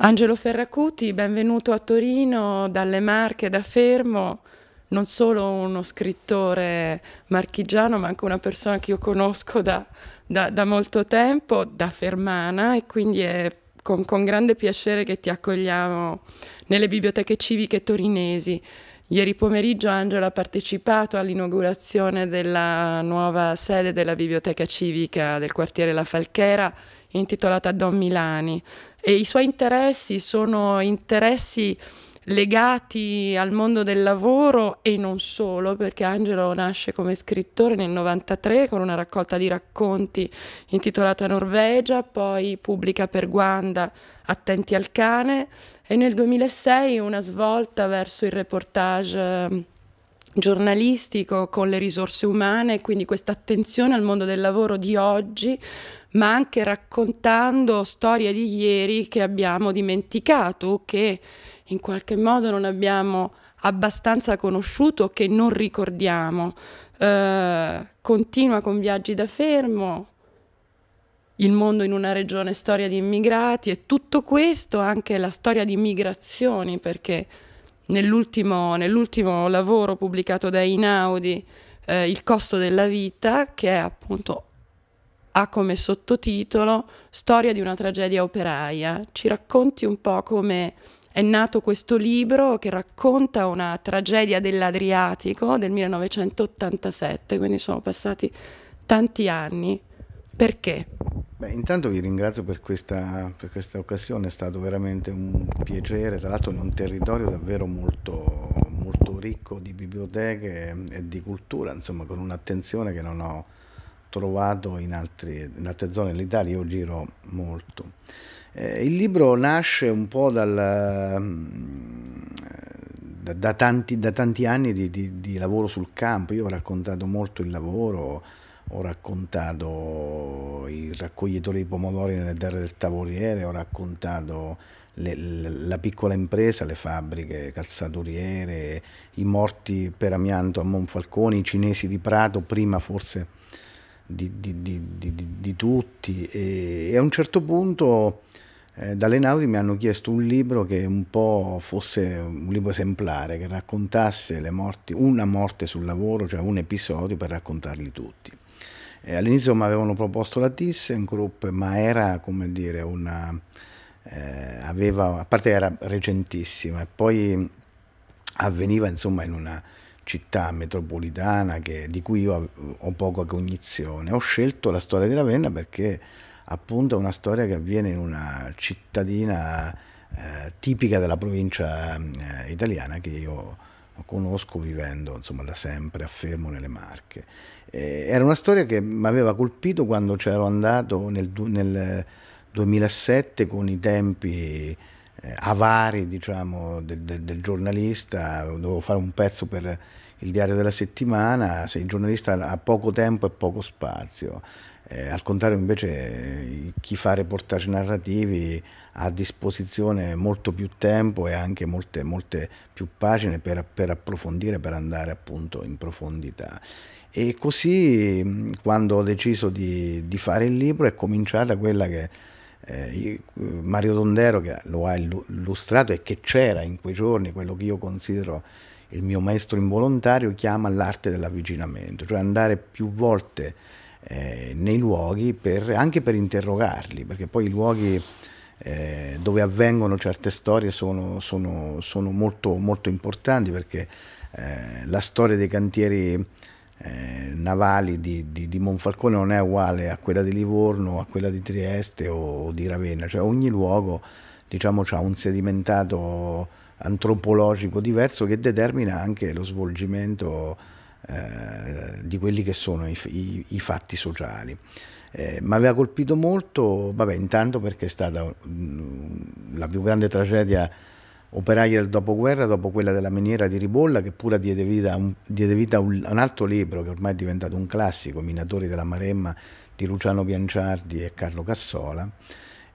Angelo Ferracuti, benvenuto a Torino dalle Marche, da Fermo, non solo uno scrittore marchigiano, ma anche una persona che io conosco da, da, da molto tempo, da Fermana, e quindi è con, con, grande piacere che ti accogliamo nelle biblioteche civiche torinesi. Ieri pomeriggio Angelo ha partecipato all'inaugurazione della nuova sede della biblioteca civica del quartiere La Falchera intitolata Don Milani e i suoi interessi sono interessi legati al mondo del lavoro e non solo, perché Angelo nasce come scrittore nel 1993 con una raccolta di racconti intitolata Norvegia, poi pubblica per Guanda Attenti al cane e nel 2006 una svolta verso il reportage ehm, giornalistico con le risorse umane, quindi questa attenzione al mondo del lavoro di oggi ma anche raccontando storie di ieri che abbiamo dimenticato, che in qualche modo non abbiamo abbastanza conosciuto, che non ricordiamo. Eh, continua con viaggi da fermo, il mondo in una regione storia di immigrati e tutto questo anche la storia di migrazioni perché nell'ultimo, nell'ultimo lavoro pubblicato da Inaudi eh, il costo della vita che è appunto ha come sottotitolo Storia di una tragedia operaia. Ci racconti un po' come è nato questo libro che racconta una tragedia dell'Adriatico del 1987, quindi sono passati tanti anni. Perché? Beh, intanto vi ringrazio per questa, per questa, occasione, è stato veramente un piacere, tra l'altro in un territorio davvero molto, molto ricco di biblioteche e di cultura, insomma con un'attenzione che non ho trovato in altre, in altre zone dell'Italia, io giro molto. Eh, il libro nasce un po' dal, da, mm, eh, da, tanti, da tanti anni di, di, di, lavoro sul campo, io ho raccontato molto il lavoro, ho raccontato i raccoglitori di pomodori nelle terre del tavoliere, ho raccontato le, la piccola impresa, le fabbriche calzaturiere, i morti per amianto a Monfalcone, i cinesi di Prato, prima forse di, di, di, di tutti e, e, a un certo punto eh, dalle naudi mi hanno chiesto un libro che un po' fosse un libro esemplare, che raccontasse le morti, una morte sul lavoro, cioè un episodio per raccontarli tutti. Eh, all'inizio mi avevano proposto la ThyssenKrupp, ma era come dire una... Eh, aveva, a parte era recentissima, e poi avveniva insomma in una città metropolitana che, di cui io ho poca cognizione. Ho scelto la storia di Ravenna perché appunto è una storia che avviene in una cittadina eh, tipica della provincia eh, italiana che io conosco vivendo insomma, da sempre a Fermo nelle Marche. Eh, era una storia che mi aveva colpito quando c'ero andato nel, nel 2007 con i tempi eh, avari diciamo, del, del, del, giornalista, dovevo fare un pezzo per il diario della settimana, se il giornalista ha poco tempo e poco spazio. Eh, al contrario invece eh, chi fa reportage narrativi ha a disposizione molto più tempo e anche molte, molte più pagine per, per approfondire, per andare appunto in profondità. E così quando ho deciso di, di fare il libro è cominciata quella che eh, eh, Mario Tondero che lo ha illustrato e che c'era in quei giorni, quello che io considero il mio maestro involontario, chiama l'arte dell'avvicinamento, cioè andare più volte eh, nei luoghi per, anche per interrogarli, perché poi i luoghi eh, dove avvengono certe storie sono, sono, sono molto, molto importanti perché eh, la storia dei cantieri eh, navali di, di, di, Monfalcone non è uguale a quella di Livorno, a quella di Trieste o, o di Ravenna, cioè ogni luogo diciamo, ha un sedimentato antropologico diverso che determina anche lo svolgimento eh, di quelli che sono i, i, i fatti sociali. Eh, mi aveva colpito molto, vabbè, intanto perché è stata mh, mm, la più grande tragedia operaia del dopoguerra dopo quella della miniera di Ribolla che pure diede vita, a un, vita a, un, a un, altro libro che ormai è diventato un classico, Minatori della Maremma di Luciano Bianciardi e Carlo Cassola,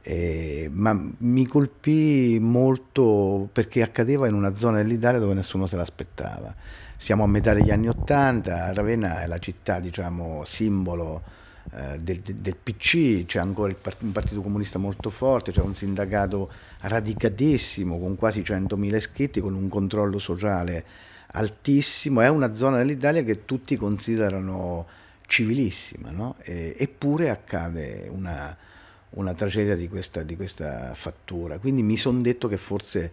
eh, ma mi colpì molto perché accadeva in una zona dell'Italia dove nessuno se l'aspettava. Siamo a metà degli anni Ottanta, Ravenna è la città diciamo, simbolo eh, del, del, PC, c'è ancora partito, un partito comunista molto forte, c'è un sindacato radicatissimo con quasi 100.000 iscritti, con un controllo sociale altissimo, è una zona dell'Italia che tutti considerano civilissima, no? e, eppure accade una, una tragedia di questa, di questa, fattura. Quindi mi sono detto che forse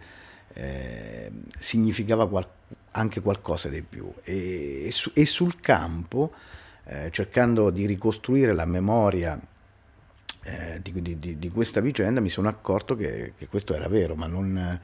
eh, significava qual- anche qualcosa di più. E, e, su, e sul campo eh, cercando di ricostruire la memoria eh, di, di, di, questa vicenda, mi sono accorto che, che questo era vero, ma non,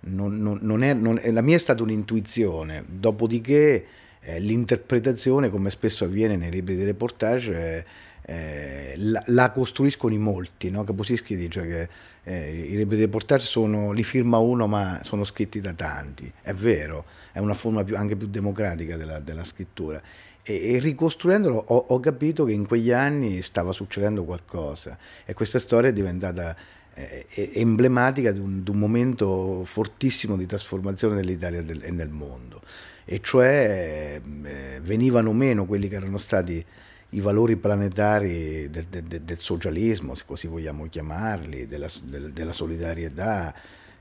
non, non, non è, è, la mia è stata un'intuizione, dopodiché eh, l'interpretazione, come spesso avviene nei libri di reportage, eh, eh, la, la, costruiscono in molti. No? Kapuscinski dice che eh, i libri di reportage sono, li firma uno ma sono scritti da tanti. È vero, è una forma più, anche più democratica della, della scrittura. E, ricostruendolo ho, ho, capito che in quegli anni stava succedendo qualcosa e questa storia è diventata eh, emblematica di un, di un, momento fortissimo di trasformazione dell'Italia del, e nel mondo. E cioè eh, venivano meno quelli che erano stati i valori planetari del, del, del socialismo, se così vogliamo chiamarli, della, della solidarietà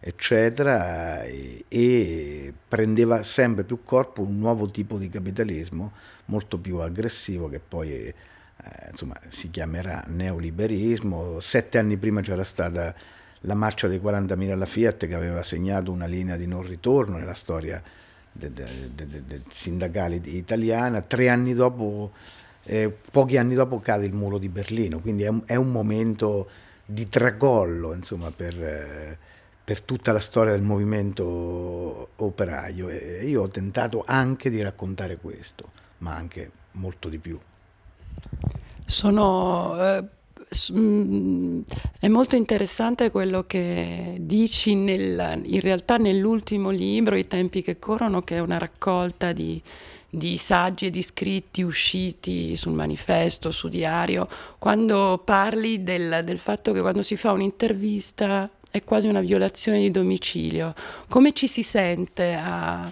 eccetera, e, e, prendeva sempre più corpo un nuovo tipo di capitalismo molto più aggressivo che poi eh, insomma, si chiamerà neoliberismo. Sette anni prima c'era stata la marcia dei 40.000 alla Fiat che aveva segnato una linea di non ritorno nella storia de, de, de, sindacale italiana, tre anni dopo... Eh, pochi anni dopo cade il muro di Berlino, quindi è un, è un momento di tracollo insomma, per, eh, per tutta la storia del movimento operaio e io ho tentato anche di raccontare questo, ma anche molto di più. Sono, eh, mm, è molto interessante quello che dici nel, in realtà nell'ultimo libro, I tempi che corrono, che è una raccolta di, di saggi e di scritti usciti sul manifesto, su diario, quando parli del, del fatto che quando si fa un'intervista è quasi una violazione di domicilio. Come ci si sente a eh,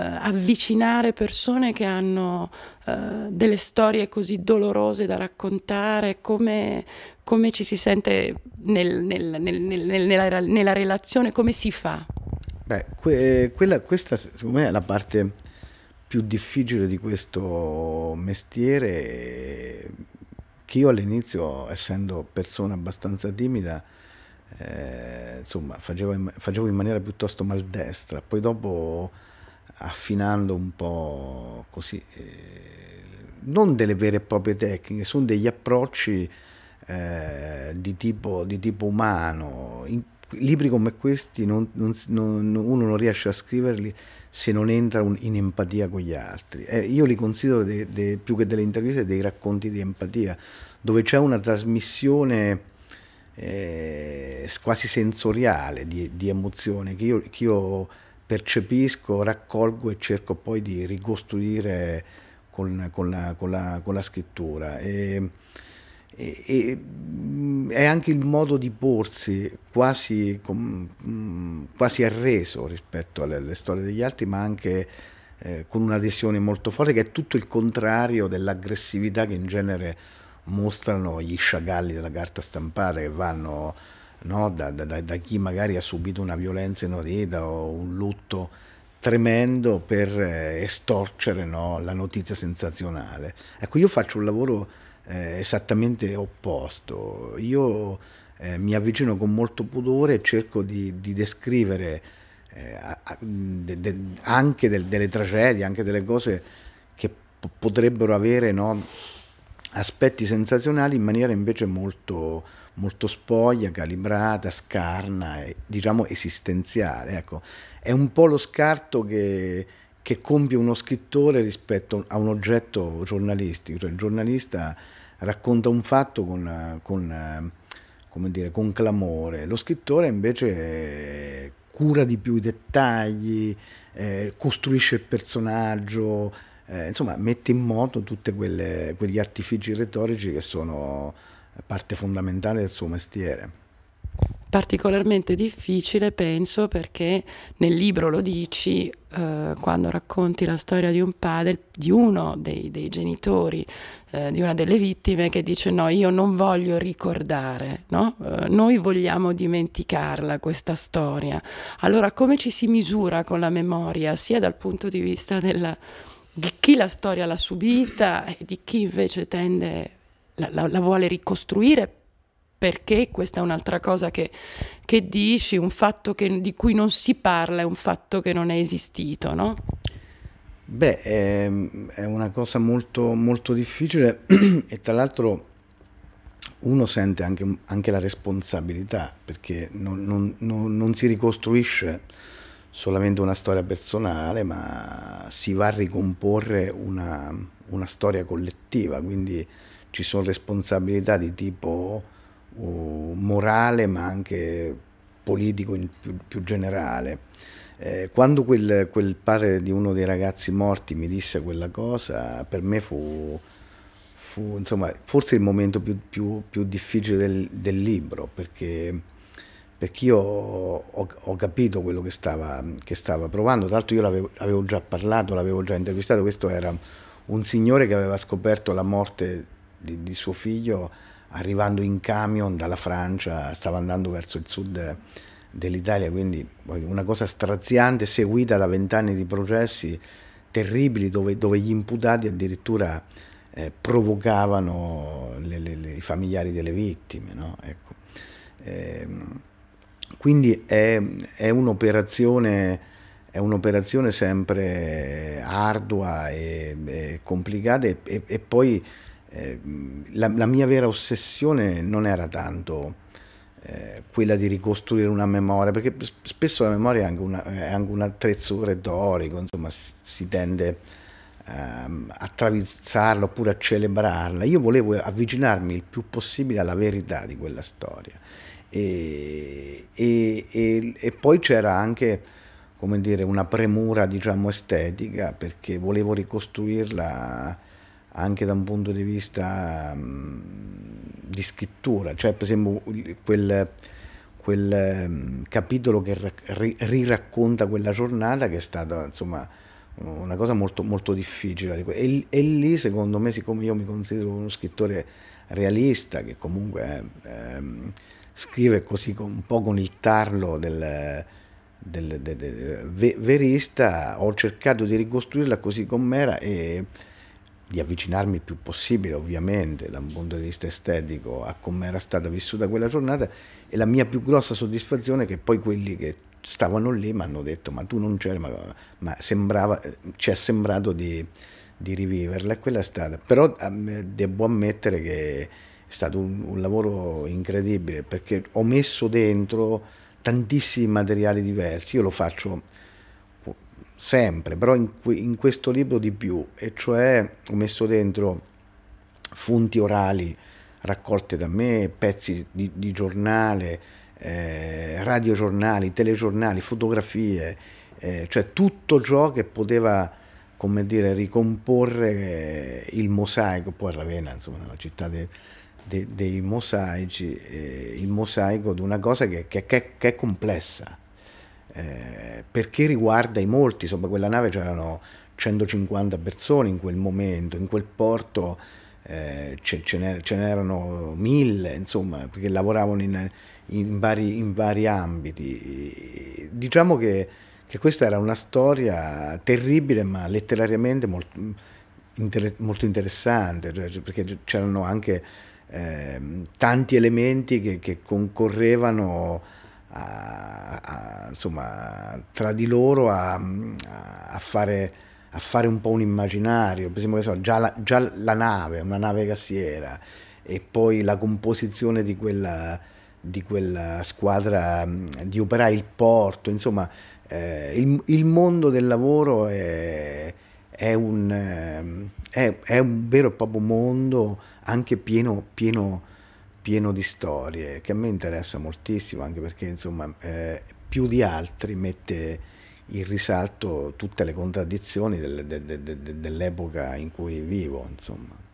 avvicinare persone che hanno eh, delle storie così dolorose da raccontare? Come, come ci si sente nel, nel, nel, nella, nella, relazione? Come si fa? Beh, que- eh, quella, questa secondo me è la parte più difficile di questo mestiere eh, che io all'inizio, essendo persona abbastanza timida, eh, insomma facevo in, facevo in, maniera piuttosto maldestra, poi dopo affinando un po' così, eh, non delle vere e proprie tecniche, sono degli approcci eh, di, tipo, di, tipo, umano. In, libri come questi non, non, non, uno non riesce a scriverli se non entra un, in empatia con gli altri. Eh, io li considero de, de, più che delle interviste dei racconti di empatia, dove c'è una trasmissione eh, quasi sensoriale di, di emozione che io, che io, percepisco, raccolgo e cerco poi di ricostruire con, con, la, con, la, con la, scrittura. E, e, e, mm, è anche il modo di porsi quasi, com, mm, quasi arreso rispetto alle, alle, storie degli altri, ma anche eh, con un'adesione molto forte, che è tutto il contrario dell'aggressività che in genere mostrano gli sciagalli della carta stampata che vanno no, da, da, da, chi magari ha subito una violenza inorita o un lutto tremendo per eh, estorcere no, la notizia sensazionale. Ecco, io faccio un lavoro eh, esattamente opposto. Io eh, mi avvicino con molto pudore e cerco di, di descrivere eh, de, de, anche del, delle tragedie, anche delle cose che p- potrebbero avere no, aspetti sensazionali in maniera invece molto, molto spoglia, calibrata, scarna, e, diciamo esistenziale. Ecco, è un po' lo scarto che, che compie uno scrittore rispetto a un oggetto giornalistico, cioè il giornalista racconta un fatto con, con, dire, con clamore, lo scrittore invece eh, cura di più i dettagli, eh, costruisce il personaggio, eh, insomma mette in moto tutti quegli artifici retorici che sono parte fondamentale del suo mestiere. Particolarmente difficile, penso, perché nel libro lo dici eh, quando racconti la storia di un padre, di uno dei, dei genitori, eh, di una delle vittime che dice no, io non voglio ricordare, no? eh, noi vogliamo dimenticarla questa storia. Allora come ci si misura con la memoria, sia dal punto di vista della, di chi la storia l'ha subita e di chi invece tende, la, la, la vuole ricostruire perché questa è un'altra cosa che, che dici, un fatto che, di cui non si parla è un fatto che non è esistito, no? Beh, è, ehm, è una cosa molto, molto difficile e tra l'altro uno sente anche, anche la responsabilità perché non, non, non, non si ricostruisce solamente una storia personale, ma si va a ricomporre una, una storia collettiva, quindi ci sono responsabilità di tipo uh, morale, ma anche politico in più, più generale. Eh, quando quel, quel, padre di uno dei ragazzi morti mi disse quella cosa, per me fu, fu insomma, forse il momento più, più, più difficile del, del libro, perché perché io ho, ho capito quello che stava, che stava, provando, tra l'altro io l'avevo, l'avevo già parlato, l'avevo già intervistato, questo era un signore che aveva scoperto la morte di, di suo figlio arrivando in camion dalla Francia, stava andando verso il sud dell'Italia, quindi una cosa straziante seguita da vent'anni di processi terribili dove, dove gli imputati addirittura eh, provocavano le, le, le, i familiari delle vittime. No? Ecco. Eh, quindi è, è, un'operazione, è un'operazione sempre ardua e, e complicata e, e, e poi eh, la, la, mia vera ossessione non era tanto eh, quella di ricostruire una memoria, perché spesso la memoria è anche, una, è anche un attrezzo retorico, insomma si tende ehm, a travizzarla oppure a celebrarla. Io volevo avvicinarmi il più possibile alla verità di quella storia. E, e, e, e poi c'era anche come dire, una premura diciamo, estetica perché volevo ricostruirla anche da un punto di vista um, di scrittura, cioè per esempio quel, quel um, capitolo che ra- riracconta quella giornata che è stata insomma una cosa molto, molto difficile e, e, lì secondo me siccome io mi considero uno scrittore realista che comunque... Eh, scrive così un po' con il tarlo del, del, del, del, verista, ho cercato di ricostruirla così com'era e di avvicinarmi il più possibile, ovviamente, da un punto di vista estetico, a come era stata vissuta quella giornata e la mia più grossa soddisfazione è che poi quelli che stavano lì mi hanno detto ma tu non c'eri, ma, ma sembrava, ci è sembrato di, di riviverla e quella è stata. Però ehm, devo ammettere che è stato un, un, lavoro incredibile perché ho messo dentro tantissimi materiali diversi, io lo faccio sempre, però in, in questo libro di più, e cioè ho messo dentro fonti orali raccolte da me, pezzi di, di giornale, eh, radiogiornali, telegiornali, fotografie, eh, cioè tutto ciò che poteva come dire, ricomporre il mosaico, poi a Ravenna, insomma, la città del de, dei mosaici, eh, il mosaico di una cosa che, che, che, che è complessa, eh, perché riguarda i molti, sopra quella nave c'erano 150 persone in quel momento, in quel porto eh, ce, ce, n'erano mille, insomma, perché lavoravano in, in, vari, in vari, ambiti. Diciamo che, che, questa era una storia terribile, ma letterariamente molto, inter, molto interessante, cioè, perché c'erano anche eh, tanti elementi che, che concorrevano a, a, insomma, tra di loro a, a fare a fare un po' un immaginario, per esempio, già, la, già la nave, una nave cassiera, e poi la composizione di quella, di quella squadra mm, di operai, il porto, insomma, eh, il, il, mondo del lavoro è, è, un, ehm, è, è un vero e proprio mondo anche pieno, pieno, pieno di storie, che a me interessa moltissimo, anche perché insomma eh, più di altri mette in risalto tutte le contraddizioni del, del, del, dell'epoca in cui vivo, insomma.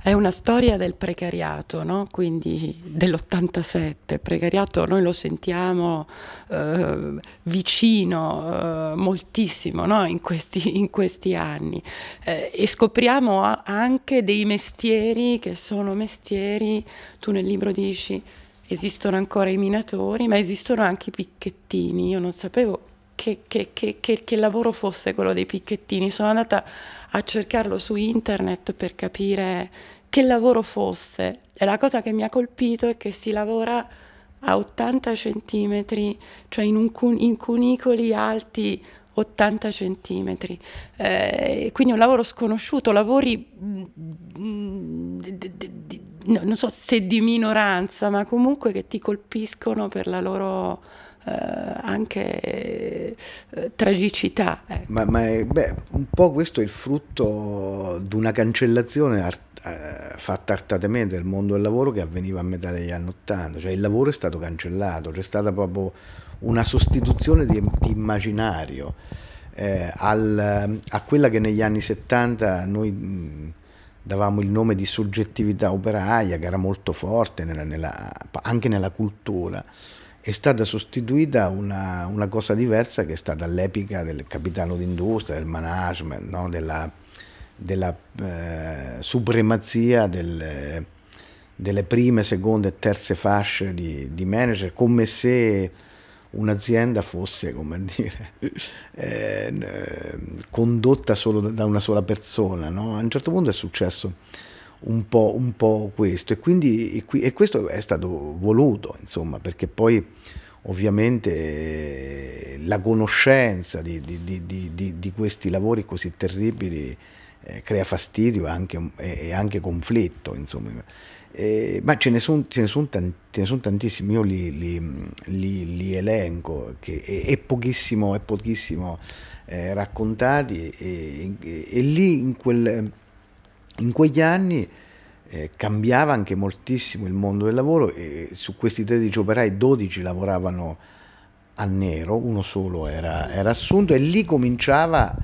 È una storia del precariato, no? quindi dell'87. Il precariato noi lo sentiamo eh, vicino eh, moltissimo no? in, questi, in, questi, anni eh, e scopriamo a- anche dei mestieri che sono mestieri, tu nel libro dici esistono ancora i minatori, ma esistono anche i picchettini. Io non sapevo che, che, che, che, il lavoro fosse quello dei picchettini. Sono andata a cercarlo su internet per capire che lavoro fosse. E la cosa che mi ha colpito è che si lavora a 80 centimetri, cioè in, un in cunicoli alti 80 centimetri. Eh, quindi un lavoro sconosciuto, lavori mm, non so se di minoranza, ma comunque che ti colpiscono per la loro eh, anche eh, tragicità. Ecco. Ma, ma è, beh, un po' questo è il frutto di una cancellazione artistica eh, fatta artatamente del mondo del lavoro che avveniva a metà degli anni Ottanta, cioè il lavoro è stato cancellato, c'è stata proprio una sostituzione di, di immaginario eh, al, a quella che negli anni 70 noi davamo il nome di soggettività operaia che era molto forte nella, nella, anche nella cultura è stata sostituita una, una, cosa diversa che è stata l'epica del capitano d'industria, del management, no? della, della eh, supremazia del, delle prime, seconde e terze fasce di, di manager, come se un'azienda fosse, come dire, eh, condotta solo da una sola persona. No? A un certo punto è successo un po', un po questo. E, quindi, e, qui, e questo è stato voluto, insomma, perché poi ovviamente la conoscenza di, di, di, di questi lavori così terribili eh, crea fastidio anche, e anche conflitto, insomma. Eh, ma ce ne sono son tanti, son tantissimi, io li, li, li, li elenco che è, è pochissimo, è pochissimo eh, raccontati e, e, e, lì in quel in quegli anni eh, cambiava anche moltissimo il mondo del lavoro e su questi 13 operai 12 lavoravano a nero, uno solo era, era assunto e lì cominciava,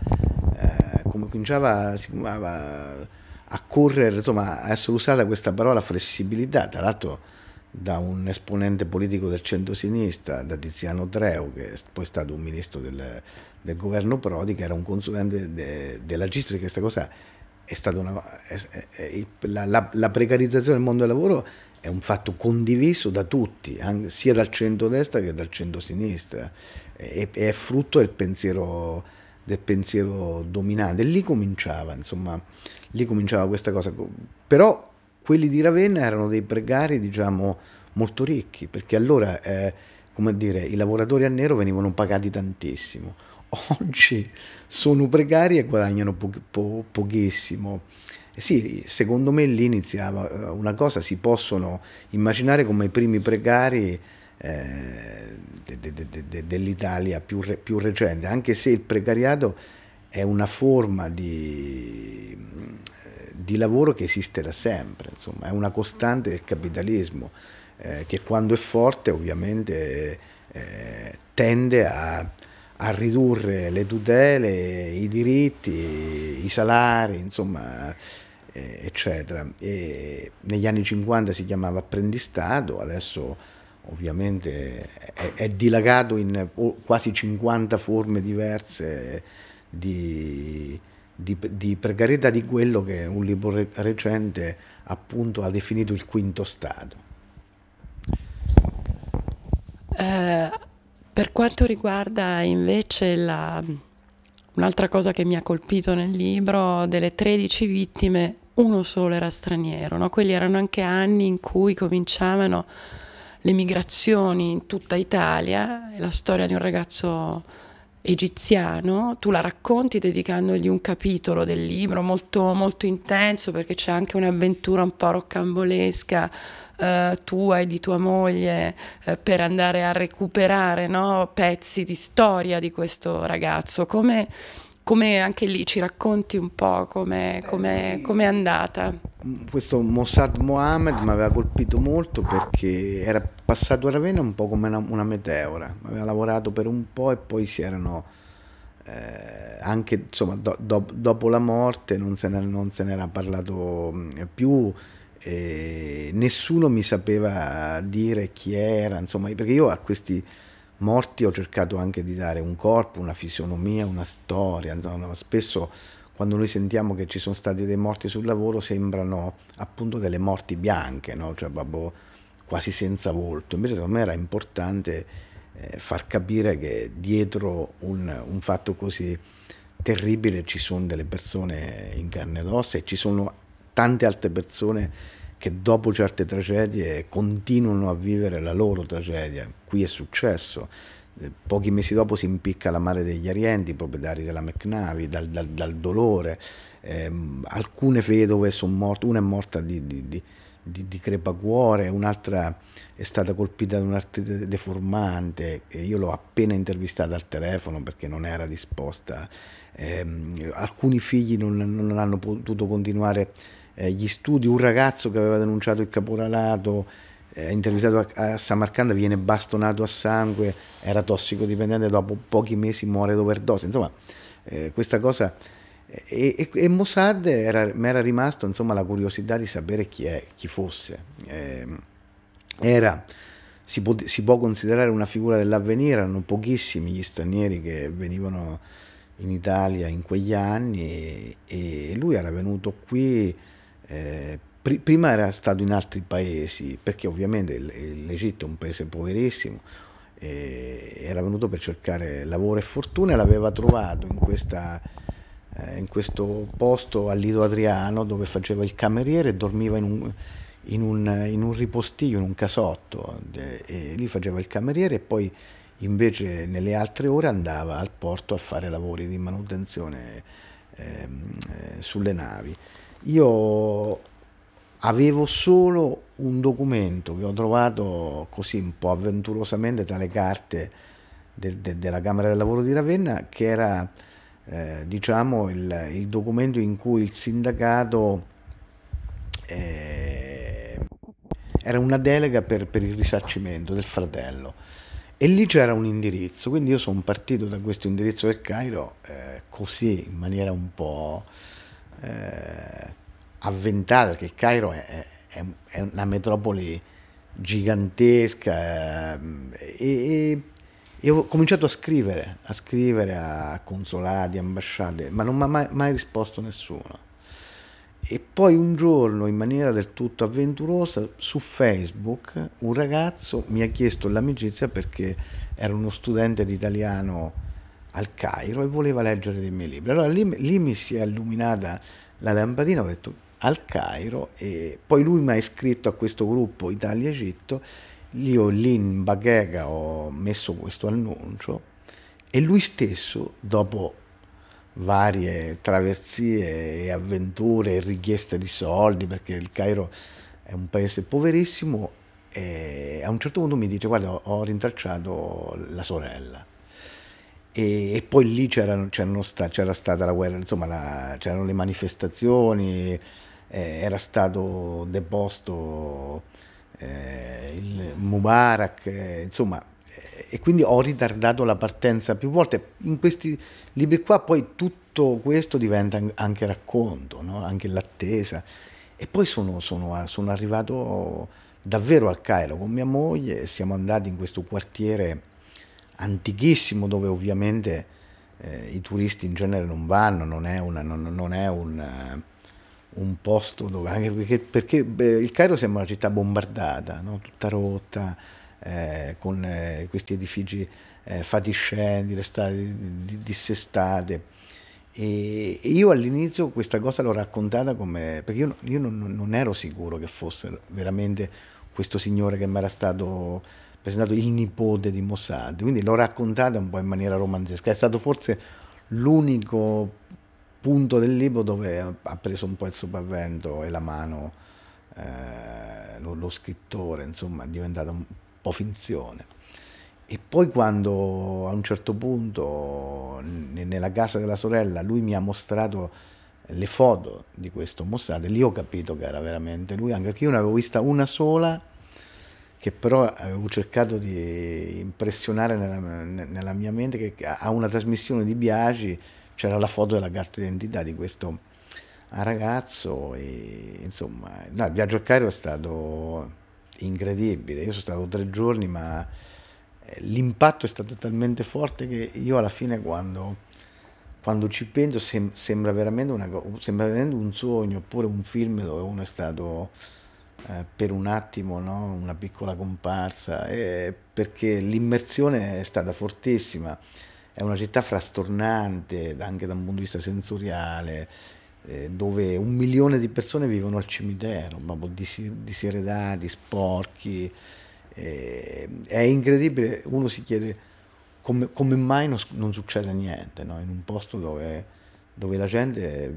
eh, cominciava a correre, insomma a essere usata questa parola flessibilità, tra l'altro da un esponente politico del centro-sinistra, da Tiziano Treu, che è poi stato un ministro del, del governo Prodi, che era un consulente de, della Gistri, che questa cosa è stata una, è, è, la, la, la, precarizzazione del mondo del lavoro è un fatto condiviso da tutti, anche, sia dal centro-destra che dal centro-sinistra, e, è frutto del pensiero, del pensiero dominante. lì cominciava, insomma, lì cominciava questa cosa. Però quelli di Ravenna erano dei precari, diciamo, molto ricchi, perché allora, eh, come dire, i lavoratori a nero venivano pagati tantissimo. Oggi sono precari e guadagnano po- po- pochissimo. Eh sì, secondo me lì iniziava eh, una cosa, si possono immaginare come i primi precari eh, de- de- de- dell'Italia più, re- più recente, anche se il precariato è una forma di, eh, di, lavoro che esiste da sempre, insomma, è una costante del capitalismo eh, che quando è forte ovviamente eh, tende a a ridurre le tutele, i diritti, i salari, insomma, eh, eccetera. E negli anni 50 si chiamava apprendistato, adesso ovviamente è, è dilagato in quasi 50 forme diverse di, di, di, precarietà di quello che un libro recente appunto ha definito il quinto stato. Eh per quanto riguarda invece la, un'altra cosa che mi ha colpito nel libro, delle 13 vittime, uno solo era straniero, no? quelli erano anche anni in cui cominciavano le migrazioni in tutta Italia, la storia di un ragazzo egiziano, tu la racconti dedicandogli un capitolo del libro molto, molto intenso perché c'è anche un'avventura un po' roccambolesca eh, tua e di tua moglie eh, per andare a recuperare no, pezzi di storia di questo ragazzo. Come, come anche lì ci racconti un po' come, eh, come, come è andata? Questo Mossad Mohammed mi aveva colpito molto perché era passato a Ravenna un po' come una, una meteora, aveva lavorato per un po' e poi si erano eh, anche insomma, do, do, dopo la morte non se, ne, non se n'era parlato mm, più, eh, nessuno mi sapeva dire chi era, insomma, perché io a questi morti ho cercato anche di dare un corpo, una fisionomia, una storia, insomma, spesso quando noi sentiamo che ci sono stati dei morti sul lavoro sembrano appunto delle morti bianche, no? cioè proprio quasi senza volto. Invece secondo me era importante eh, far capire che dietro un, un fatto così terribile ci sono delle persone in carne ed ossa e ci sono tante altre persone che dopo certe tragedie continuano a vivere la loro tragedia. Qui è successo. Eh, pochi mesi dopo si impicca la madre degli Arienti, proprietari della McNavy, dal, dal, dal dolore. Eh, alcune vedove sono morte, una è morta di, di, di di, di crepacuore, un'altra è stata colpita da un'arte deformante, io l'ho appena intervistata al telefono perché non era disposta, eh, alcuni figli non, non, hanno potuto continuare eh, gli studi, un ragazzo che aveva denunciato il caporalato, eh, intervistato a, a Samarcanda, viene bastonato a sangue, era tossicodipendente, dopo pochi mesi muore d'overdose, insomma eh, questa cosa e, e, e Mossad mi era rimasto insomma, la curiosità di sapere chi, è, chi fosse. Eh, era, si, può, si, può, considerare una figura dell'avvenire, erano pochissimi gli stranieri che venivano in Italia in quegli anni e, e lui era venuto qui. Eh, pr- prima era stato in altri paesi, perché ovviamente l- l'Egitto è un paese poverissimo, eh, era venuto per cercare lavoro e fortuna e l'aveva trovato in questa eh, in questo posto al Lido Adriano dove faceva il cameriere e dormiva in un, in un, in un ripostiglio, in un casotto, e, e lì faceva il cameriere e poi invece nelle altre ore andava al porto a fare lavori di manutenzione ehm, eh, sulle navi. Io avevo solo un documento che ho trovato così un po' avventurosamente tra le carte de- de- della Camera del Lavoro di Ravenna che era eh, diciamo il, il, documento in cui il sindacato eh, era una delega per, per, il risarcimento del fratello e lì c'era un indirizzo, quindi io sono partito da questo indirizzo del Cairo eh, così in maniera un po' eh, avventata, perché il Cairo è, è, è una metropoli gigantesca ehm, e, e e ho cominciato a scrivere, a scrivere a consolati, ambasciate, ma non mi ha mai, mai risposto nessuno. E poi un giorno, in maniera del tutto avventurosa, su Facebook un ragazzo mi ha chiesto l'amicizia perché era uno studente di italiano al Cairo e voleva leggere dei miei libri. Allora lì, lì mi si è illuminata la lampadina, ho detto al Cairo e poi lui mi ha iscritto a questo gruppo Italia-Egitto io lì in Baghega ho messo questo annuncio e lui stesso, dopo varie traversie e avventure e richieste di soldi, perché il Cairo è un paese poverissimo, eh, a un certo punto mi dice guarda ho rintracciato la sorella. E, e, poi lì c'era, sta, c'era stata la guerra, insomma la, c'erano le manifestazioni, eh, era stato deposto eh, il Mubarak, eh, insomma, eh, e quindi ho ritardato la partenza più volte. In questi libri qua poi tutto questo diventa anche racconto, no? anche l'attesa. E poi sono, sono, sono arrivato davvero al Cairo con mia moglie e siamo andati in questo quartiere antichissimo dove ovviamente eh, i turisti in genere non vanno, non è, una, non, non è un un posto dove, anche perché, perché beh, il Cairo sembra una città bombardata, no? tutta rotta, eh, con eh, questi edifici eh, fatiscenti, dissestate. E, e io all'inizio questa cosa l'ho raccontata come, perché io, io non, non, ero sicuro che fosse veramente questo signore che mi era stato presentato il nipote di Mossad, quindi l'ho raccontata un po' in maniera romanzesca, è stato forse l'unico punto del libro dove ha preso un po' il sopravvento e la mano eh, lo, lo, scrittore, insomma, è diventata un po' finzione. E poi quando a un certo punto n- nella casa della sorella lui mi ha mostrato le foto di questo mostrato, lì ho capito che era veramente lui, anche perché io ne avevo vista una sola che però avevo cercato di impressionare nella, nella mia mente che ha una trasmissione di Biagi c'era la foto della carta d'identità di questo ragazzo e insomma no, il viaggio a Cairo è stato incredibile, io sono stato tre giorni ma eh, l'impatto è stato talmente forte che io alla fine quando, quando ci penso sem- sembra, veramente una, sembra, veramente un sogno oppure un film dove uno è stato eh, per un attimo no? una piccola comparsa eh, perché l'immersione è stata fortissima è una città frastornante anche da un punto di vista sensoriale, eh, dove un milione di persone vivono al cimitero, proprio diseredati, sporchi. Eh, è incredibile, uno si chiede come, come mai non, succede niente no? in un posto dove, dove la gente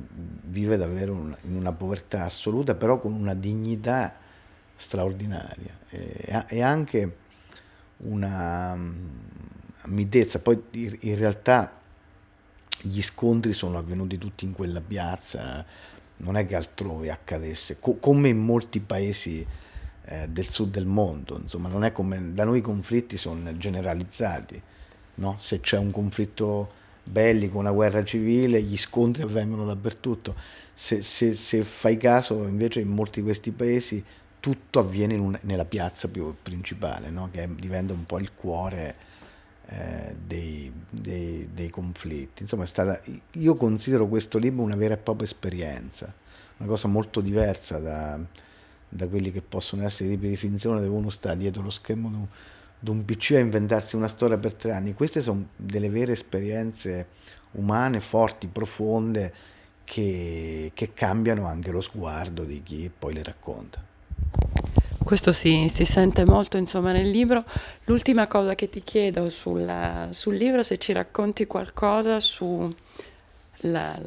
vive davvero in una povertà assoluta, però con una dignità straordinaria e, e anche una ammidezza. Poi in realtà gli scontri sono avvenuti tutti in quella piazza, non è che altrove accadesse, Co- come in molti paesi eh, del sud del mondo, insomma, non è come da noi i conflitti sono generalizzati, no? se c'è un conflitto bellico, una guerra civile, gli scontri avvengono dappertutto, se, se, se fai caso invece in molti di questi paesi tutto avviene una, nella piazza più principale, no? che diventa un po' il cuore eh, dei, dei, dei, conflitti. Insomma, stata, io considero questo libro una vera e propria esperienza, una cosa molto diversa da, da quelli che possono essere i libri di finzione dove uno sta dietro lo schermo di un, PC a inventarsi una storia per tre anni. Queste sono delle vere esperienze umane, forti, profonde, che, che cambiano anche lo sguardo di chi poi le racconta. Questo si, si, sente molto insomma, nel libro. L'ultima cosa che ti chiedo sulla, sul libro è se ci racconti qualcosa su la,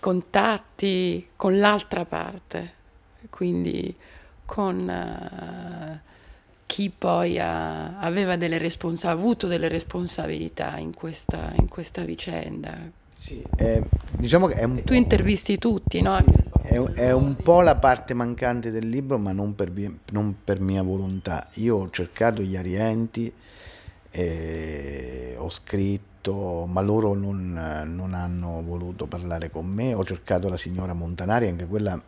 contatti con l'altra parte, quindi con uh, chi poi ha, aveva delle responsa- avuto delle responsabilità in questa, in questa vicenda, sì, eh, diciamo che è un tu intervisti tutti, no? Sì, è, è, un po' la parte mancante del libro, ma non per, non per mia volontà. Io ho cercato gli arienti, eh, ho scritto, ma loro non, non hanno voluto parlare con me. Ho cercato la signora Montanari, anche quella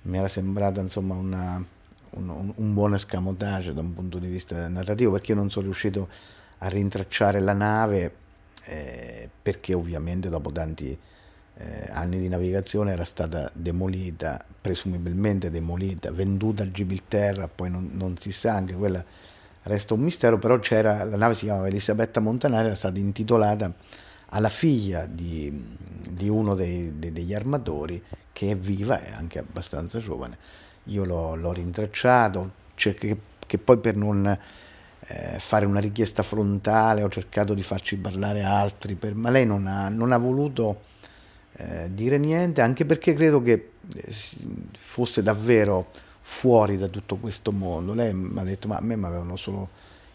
mi era sembrata insomma una, un, un, buon escamotage da un punto di vista narrativo perché io non sono riuscito a rintracciare la nave eh, perché ovviamente dopo tanti eh, anni di navigazione era stata demolita, presumibilmente demolita, venduta a Gibilterra, poi non, non, si sa, anche quella resta un mistero, però c'era, la nave si chiamava Elisabetta Montanari, era stata intitolata alla figlia di, di uno dei, de, degli armatori che è viva e anche abbastanza giovane. Io l'ho, l'ho rintracciato, cioè che, che poi per non eh, fare una richiesta frontale, ho cercato di farci parlare altri, per, ma lei non ha, non ha voluto eh, dire niente, anche perché credo che eh, fosse davvero fuori da tutto questo mondo. Lei mi ha detto, ma a me mi avevano solo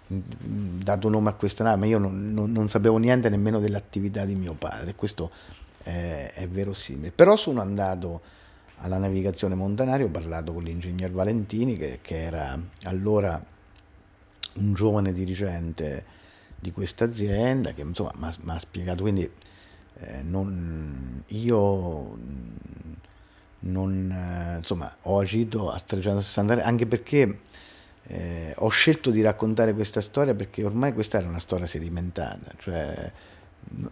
dato nome a questa nave, ma io non, non, non sapevo niente nemmeno dell'attività di mio padre, questo è, è verosimile. Però sono andato alla navigazione montanaria, ho parlato con l'ingegner Valentini che, che era allora un giovane dirigente di questa azienda che insomma mi ha spiegato, quindi eh, non, io mm, non, eh, insomma, ho agito a 360 gradi anche perché eh, ho scelto di raccontare questa storia perché ormai questa era una storia sedimentata, cioè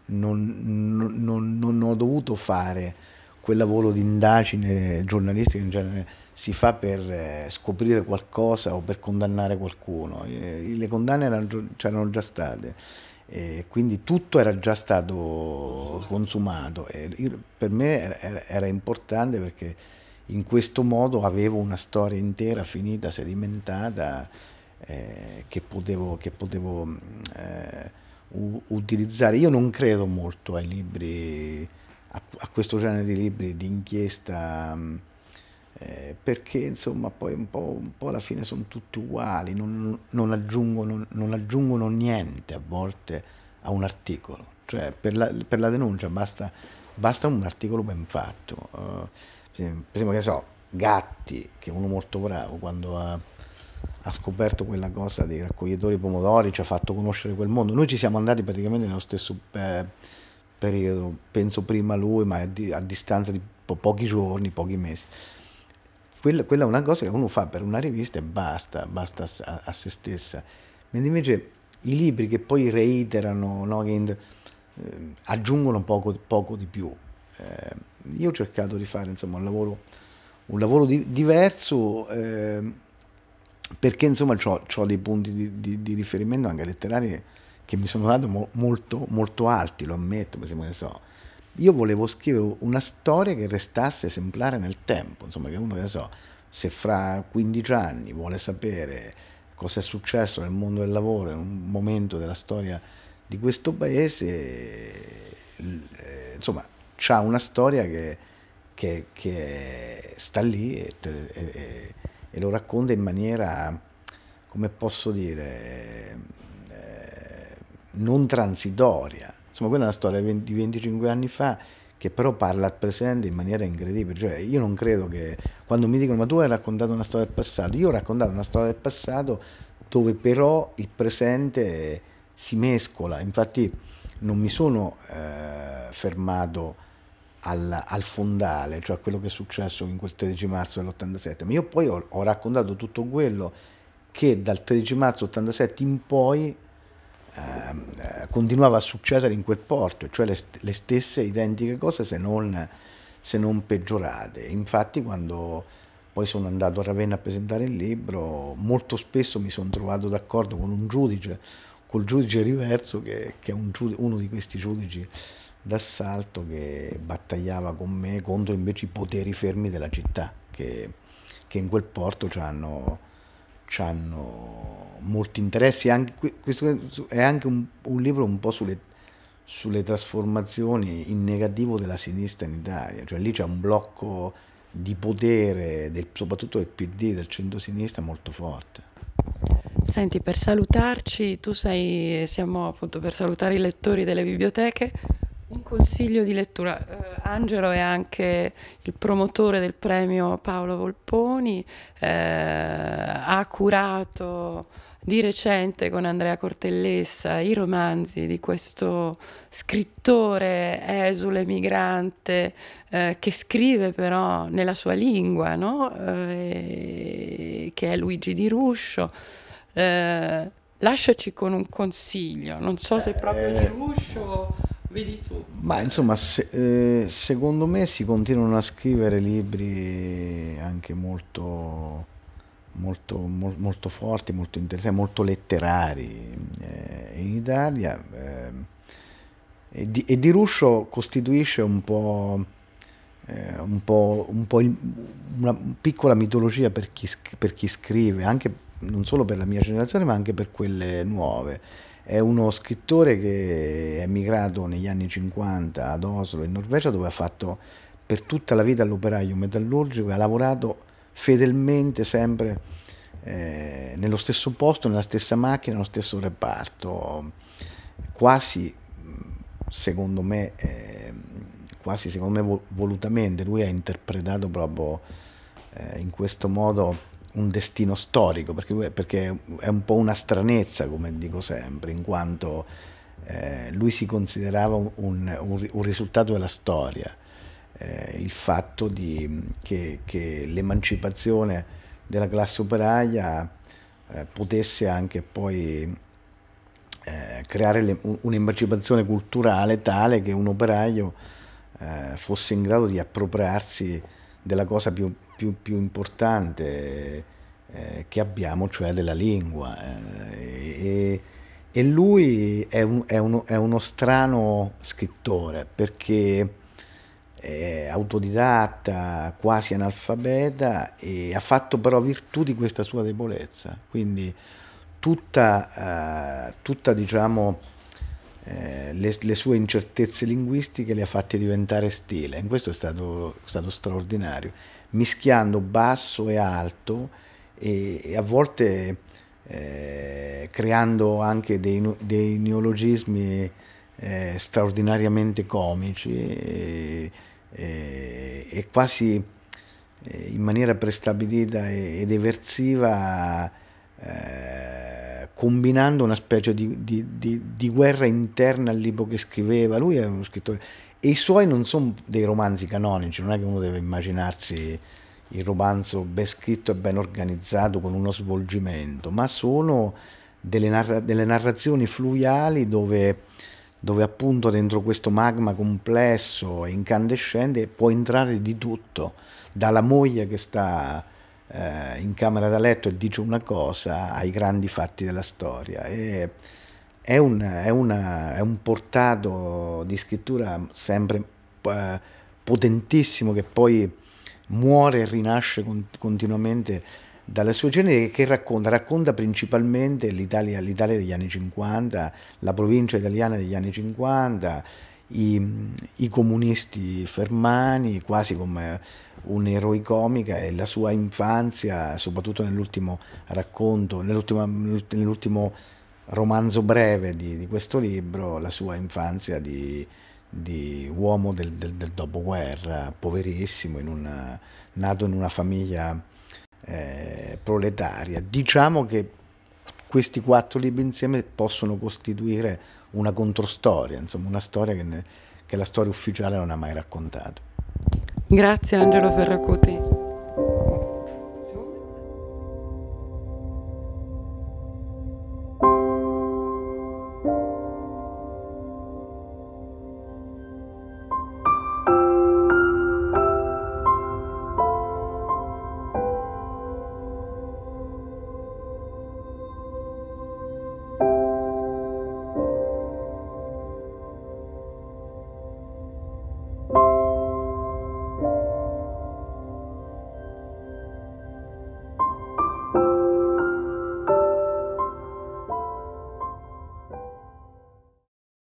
non, non, non ho dovuto fare quel lavoro di indagine giornalistica in genere si fa per eh, scoprire qualcosa o per condannare qualcuno. Eh, le condanne erano, c'erano cioè, già state, eh, quindi tutto era già stato consumato. Io, per me era, era, importante perché in questo modo avevo una storia intera, finita, sedimentata, eh, che potevo, che potevo mm, eh, u- utilizzare. Io non credo molto ai libri, a, a questo genere di libri di inchiesta mm, eh, perché insomma poi un po', un po', alla fine sono tutti uguali, non, non, aggiungono, non aggiungono, niente a volte a un articolo, cioè per la, per la denuncia basta, basta, un articolo ben fatto, uh, per esempio che so, Gatti, che è uno molto bravo, quando ha, ha scoperto quella cosa dei raccoglitori pomodori, ci ha fatto conoscere quel mondo, noi ci siamo andati praticamente nello stesso eh, periodo, penso prima lui, ma a, di, a distanza di po- pochi giorni, pochi mesi quella, quella, è una cosa che uno fa per una rivista e basta, basta a, a se stessa. Mentre invece i libri che poi reiterano, no, che in, eh, aggiungono poco, poco, di più. Eh, io ho cercato di fare insomma, un lavoro, un lavoro di, diverso eh, perché insomma ho dei punti di, di, di, riferimento anche letterari che mi sono dato mo, molto, molto alti, lo ammetto, per ne so, io volevo scrivere una storia che restasse esemplare nel tempo, insomma che uno, che so, se fra 15 anni vuole sapere cosa è successo nel mondo del lavoro, in un momento della storia di questo paese, eh, insomma, ha una storia che, che, che sta lì e, e, e, lo racconta in maniera, come posso dire, eh, non transitoria Insomma, quella è una storia di 25 anni fa che però parla al presente in maniera incredibile. Cioè, io non credo che quando mi dicono ma tu hai raccontato una storia del passato, io ho raccontato una storia del passato dove però il presente si mescola. Infatti non mi sono eh, fermato al, al, fondale, cioè a quello che è successo in quel 13 marzo dell'87, ma io poi ho, ho raccontato tutto quello che dal 13 marzo 87 in poi Ehm, continuava a succedere in quel porto, cioè le, le stesse identiche cose se non, se non, peggiorate. Infatti quando poi sono andato a Ravenna a presentare il libro, molto spesso mi sono trovato d'accordo con un giudice, col giudice Riverso, che, che è un giudice, uno di questi giudici d'assalto che battagliava con me contro invece i poteri fermi della città, che, che in quel porto ci hanno hanno molti interessi, anche, questo è anche un, un libro un po' sulle, sulle, trasformazioni in negativo della sinistra in Italia, cioè lì c'è un blocco di potere, del, soprattutto del PD, del centro-sinistra molto forte. Senti, per salutarci, tu sei, siamo appunto per salutare i lettori delle biblioteche. Un consiglio di lettura. Eh, Angelo è anche il promotore del premio Paolo Volponi, eh, ha curato di recente con Andrea Cortellessa i romanzi di questo scrittore esule migrante eh, che scrive però nella sua lingua, no? Eh, che è Luigi Di Ruscio. Eh, lasciaci con un consiglio, non so se proprio Di eh. Ruscio vedi tu. Ma insomma, se, eh, secondo me si continuano a scrivere libri anche molto, molto, mol, molto forti, molto interessanti, molto letterari eh, in Italia. Eh, e, di, e, di, Ruscio costituisce un po', eh, un po', un po il, una piccola mitologia per chi, per chi scrive, anche non solo per la mia generazione, ma anche per quelle nuove è uno scrittore che è emigrato negli anni 50 ad Oslo in Norvegia dove ha fatto per tutta la vita l'operaio metallurgico e ha lavorato fedelmente sempre eh, nello stesso posto, nella stessa macchina, nello stesso reparto, quasi secondo me, eh, quasi secondo me volutamente, lui ha interpretato proprio eh, in questo modo un destino storico, perché, eh, perché, è un po' una stranezza, come dico sempre, in quanto eh, lui si considerava un, un, un, risultato della storia, eh, il fatto di, che, che, l'emancipazione della classe operaia eh, potesse anche poi eh, creare le, un'emancipazione culturale tale che un operaio eh, fosse in grado di appropriarsi della cosa più più, più importante eh, che abbiamo, cioè della lingua. Eh, e, e lui è, un, è, uno, è, uno, strano scrittore perché è autodidatta, quasi analfabeta e ha fatto però virtù di questa sua debolezza. Quindi tutta, eh, tutta diciamo, eh, le, le, sue incertezze linguistiche le ha fatte diventare stile. In questo è stato, stato straordinario mischiando basso e alto e, e a volte eh, creando anche dei, dei neologismi eh, straordinariamente comici e, e, e quasi eh, in maniera prestabilita ed eversiva eh, combinando una specie di, di, di, di guerra interna al libro che scriveva. Lui era uno scrittore e i suoi non sono dei romanzi canonici, non è che uno deve immaginarsi il romanzo ben scritto e ben organizzato con uno svolgimento, ma sono delle, narra- delle narrazioni fluviali dove, dove, appunto dentro questo magma complesso e incandescente può entrare di tutto, dalla moglie che sta eh, in camera da letto e dice una cosa ai grandi fatti della storia. E, è un, è, una, è un, portato di scrittura sempre eh, potentissimo che poi muore e rinasce con, continuamente dalle sue generi che racconta, racconta principalmente l'Italia, l'Italia, degli anni 50, la provincia italiana degli anni 50, i, i comunisti fermani, quasi come un'eroicomica e la sua infanzia, soprattutto nell'ultimo racconto, nell'ultimo, nell'ultimo romanzo breve di, di questo libro, la sua infanzia di, di uomo del, del, del, dopoguerra, poverissimo, in una, nato in una famiglia eh, proletaria. Diciamo che questi quattro libri insieme possono costituire una controstoria, insomma una storia che, ne, che la storia ufficiale non ha mai raccontato. Grazie Angelo Ferracuti.